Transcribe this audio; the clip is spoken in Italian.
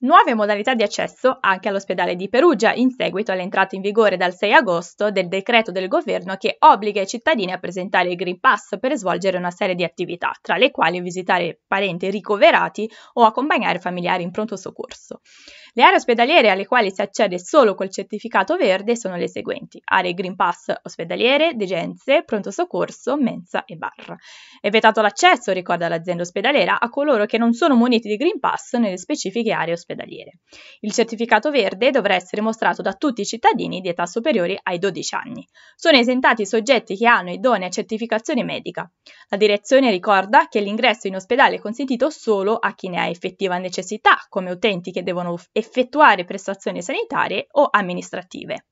nuove modalità di accesso anche all'ospedale di Perugia in seguito all'entrata in vigore dal 6 agosto del decreto del governo che obbliga i cittadini a presentare il Green Pass per svolgere una serie di attività, tra le quali visitare parenti ricoverati o accompagnare familiari in pronto soccorso. Le aree ospedaliere alle quali si accede solo col certificato verde sono le seguenti: aree Green Pass ospedaliere, degenze, pronto soccorso, mensa e bar. È vietato l'accesso, ricorda l'azienda ospedaliera, a coloro che non sono muniti di Green Pass nelle specifiche aree ospedaliere ospedaliere. Il certificato verde dovrà essere mostrato da tutti i cittadini di età superiore ai 12 anni. Sono esentati i soggetti che hanno idonea certificazione medica. La direzione ricorda che l'ingresso in ospedale è consentito solo a chi ne ha effettiva necessità, come utenti che devono effettuare prestazioni sanitarie o amministrative.